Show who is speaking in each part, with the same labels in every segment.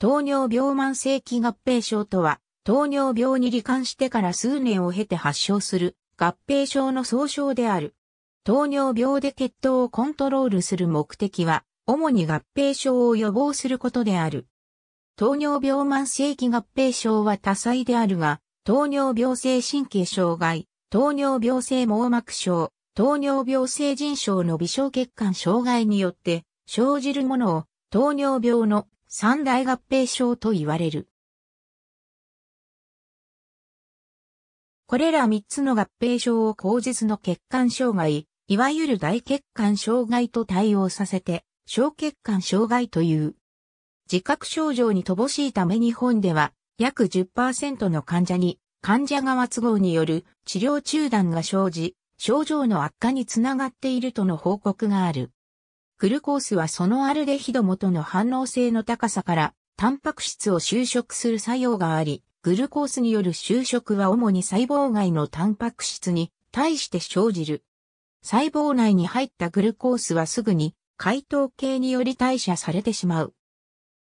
Speaker 1: 糖尿病慢性期合併症とは、糖尿病に罹患してから数年を経て発症する合併症の総称である。糖尿病で血糖をコントロールする目的は、主に合併症を予防することである。糖尿病慢性期合併症は多彩であるが、糖尿病性神経障害、糖尿病性網膜症、糖尿病性腎症の微小血管障害によって生じるものを糖尿病の三大合併症と言われる。これら三つの合併症を口実の血管障害、いわゆる大血管障害と対応させて、小血管障害という。自覚症状に乏しいため日本では、約10%の患者に、患者側都合による治療中断が生じ、症状の悪化につながっているとの報告がある。グルコースはそのアルデヒド元の反応性の高さから、タンパク質を収縮する作用があり、グルコースによる収縮は主に細胞外のタンパク質に対して生じる。細胞内に入ったグルコースはすぐに解糖系により代謝されてしまう。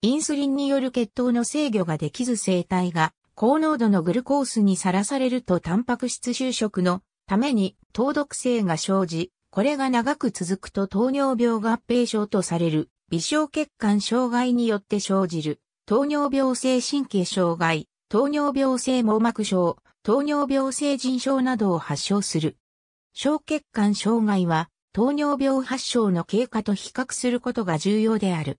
Speaker 1: インスリンによる血糖の制御ができず生体が高濃度のグルコースにさらされるとタンパク質収縮のために糖毒性が生じ、これが長く続くと糖尿病合併症とされる、微小血管障害によって生じる、糖尿病性神経障害、糖尿病性網膜症、糖尿病性腎症などを発症する。小血管障害は、糖尿病発症の経過と比較することが重要である。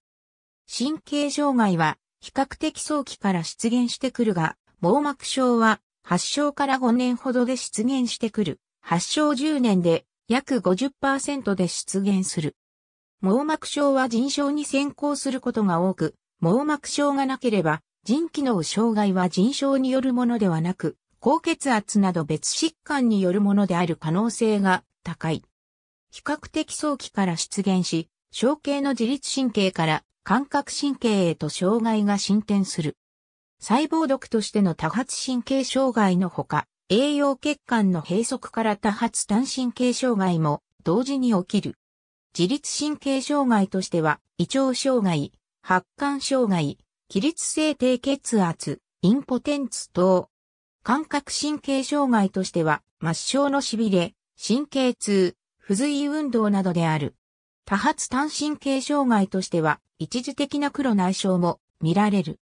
Speaker 1: 神経障害は、比較的早期から出現してくるが、網膜症は、発症から5年ほどで出現してくる。発症10年で約50%で出現する。網膜症は腎症に先行することが多く、網膜症がなければ、腎機能障害は腎症によるものではなく、高血圧など別疾患によるものである可能性が高い。比較的早期から出現し、小径の自律神経から感覚神経へと障害が進展する。細胞毒としての多発神経障害のほか、栄養血管の閉塞から多発単神経障害も同時に起きる。自律神経障害としては、胃腸障害、発汗障害、起立性低血圧、インポテンツ等。感覚神経障害としては、末梢の痺れ、神経痛、不随運動などである。多発単神経障害としては、一時的な黒内障も見られる。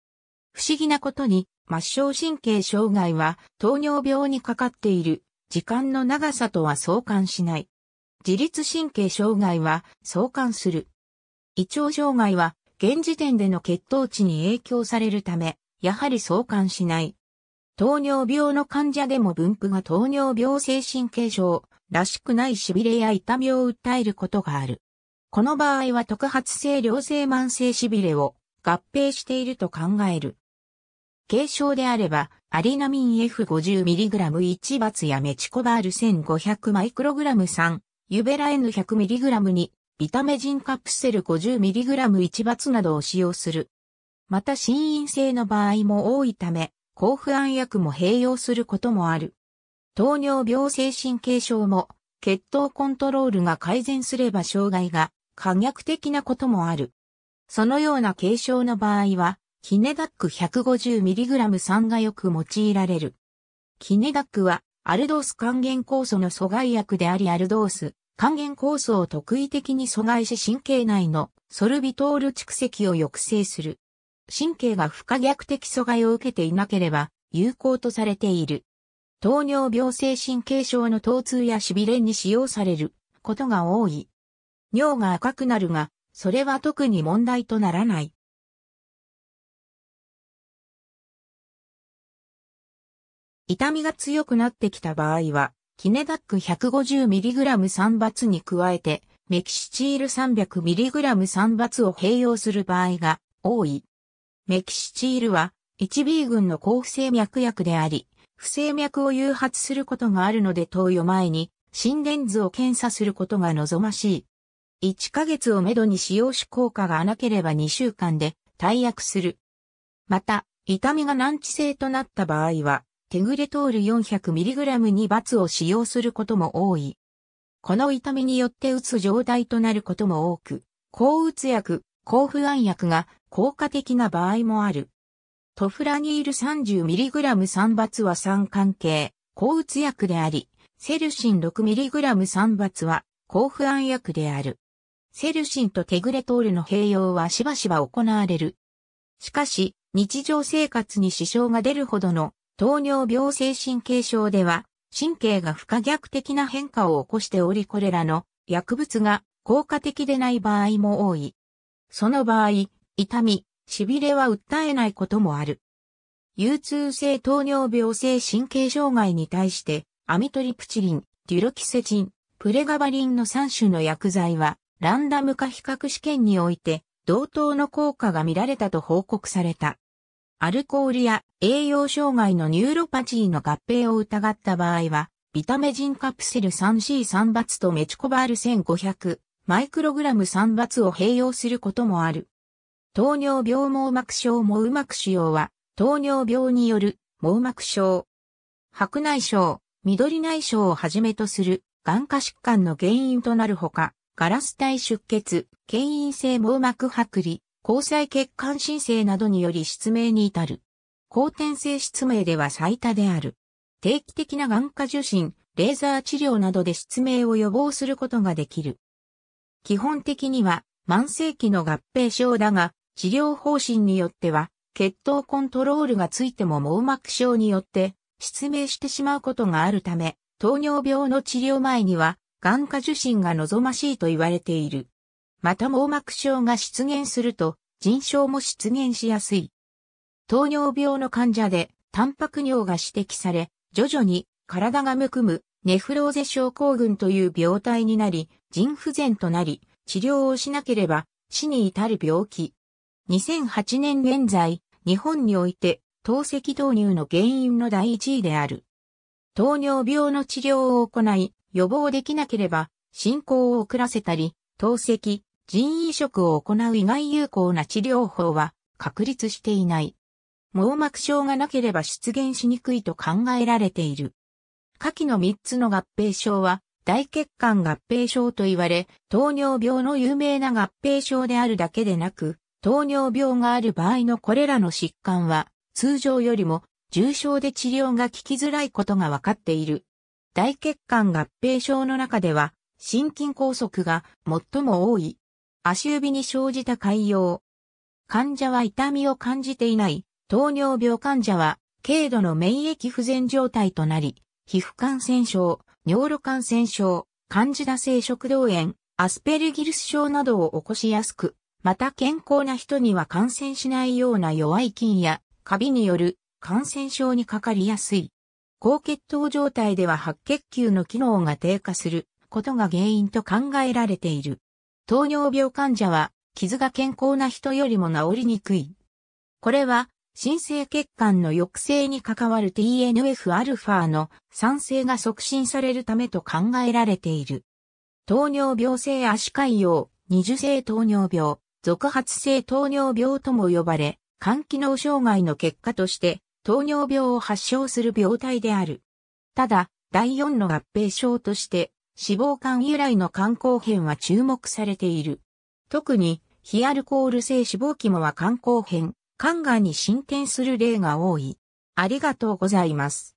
Speaker 1: 不思議なことに、末梢神経障害は糖尿病にかかっている時間の長さとは相関しない。自律神経障害は相関する。胃腸障害は現時点での血糖値に影響されるため、やはり相関しない。糖尿病の患者でも分布が糖尿病性神経症らしくない痺れや痛みを訴えることがある。この場合は特発性良性慢性痺れを合併していると考える。軽症であれば、アリナミン F50mg1 罰やメチコバール 1500μg 酸、ユベラ N100mg に、ビタメジンカプセル 50mg1 罰などを使用する。また心因性の場合も多いため、抗不安薬も併用することもある。糖尿病性神経症も、血糖コントロールが改善すれば障害が可逆的なこともある。そのような軽症の場合は、キネダック 150mg3 がよく用いられる。キネダックは、アルドース還元酵素の阻害薬でありアルドース、還元酵素を特異的に阻害し神経内のソルビトール蓄積を抑制する。神経が不可逆的阻害を受けていなければ有効とされている。糖尿病性神経症の疼痛や痺れに使用されることが多い。尿が赤くなるが、それは特に問題とならない。痛みが強くなってきた場合は、キネダック 150mg 酸抜に加えて、メキシチール 300mg 酸抜を併用する場合が多い。メキシチールは 1B 群の抗不正脈薬であり、不正脈を誘発することがあるので投与前に心電図を検査することが望ましい。1ヶ月をめどに使用し効果がなければ2週間で退薬する。また、痛みが難治性となった場合は、テグレトール 400mg に罰を使用することも多い。この痛みによってうつ状態となることも多く、抗うつ薬、抗不安薬が効果的な場合もある。トフラニール 30mg3 罰は3関係、抗うつ薬であり、セルシン 6mg3 罰は抗不安薬である。セルシンとテグレトールの併用はしばしば行われる。しかし、日常生活に支障が出るほどの糖尿病性神経症では、神経が不可逆的な変化を起こしておりこれらの薬物が効果的でない場合も多い。その場合、痛み、痺れは訴えないこともある。有痛性糖尿病性神経障害に対して、アミトリプチリン、デュロキセチン、プレガバリンの3種の薬剤は、ランダム化比較試験において、同等の効果が見られたと報告された。アルコールや栄養障害のニューロパチーの合併を疑った場合は、ビタメジンカプセル 3C3 抜とメチコバール1500マイクログラム3抜を併用することもある。糖尿病網膜症網膜腫瘍は、糖尿病による網膜症、白内障、緑内障をはじめとする眼科疾患の原因となるほか、ガラス体出血、牽引性網膜剥離、交際欠陥申請などにより失明に至る。後天性失明では最多である。定期的な眼科受診、レーザー治療などで失明を予防することができる。基本的には慢性期の合併症だが、治療方針によっては、血糖コントロールがついても網膜症によって失明してしまうことがあるため、糖尿病の治療前には眼科受診が望ましいと言われている。また網膜症が出現すると、腎症も出現しやすい。糖尿病の患者で、タンパク尿が指摘され、徐々に体がむくむ、ネフローゼ症候群という病態になり、腎不全となり、治療をしなければ死に至る病気。2008年現在、日本において、透析導入の原因の第一位である。糖尿病の治療を行い、予防できなければ、進行を遅らせたり、透析、人移植を行う以外有効な治療法は確立していない。網膜症がなければ出現しにくいと考えられている。下記の3つの合併症は、大血管合併症と言われ、糖尿病の有名な合併症であるだけでなく、糖尿病がある場合のこれらの疾患は、通常よりも重症で治療が効きづらいことが分かっている。大血管合併症の中では、心筋梗塞が最も多い。足指に生じた潰瘍。患者は痛みを感じていない、糖尿病患者は、軽度の免疫不全状態となり、皮膚感染症、尿路感染症、カンジダ性食道炎、アスペルギルス症などを起こしやすく、また健康な人には感染しないような弱い菌や、カビによる感染症にかかりやすい。高血糖状態では白血球の機能が低下することが原因と考えられている。糖尿病患者は傷が健康な人よりも治りにくい。これは新生血管の抑制に関わる TNFα の酸性が促進されるためと考えられている。糖尿病性足潰瘍、二重性糖尿病、続発性糖尿病とも呼ばれ、肝機能障害の結果として糖尿病を発症する病態である。ただ、第4の合併症として脂肪肝由来の肝硬変は注目されている。特に、非アルコール性脂肪肝は肝硬変、肝がんに進展する例が多い。ありがとうございます。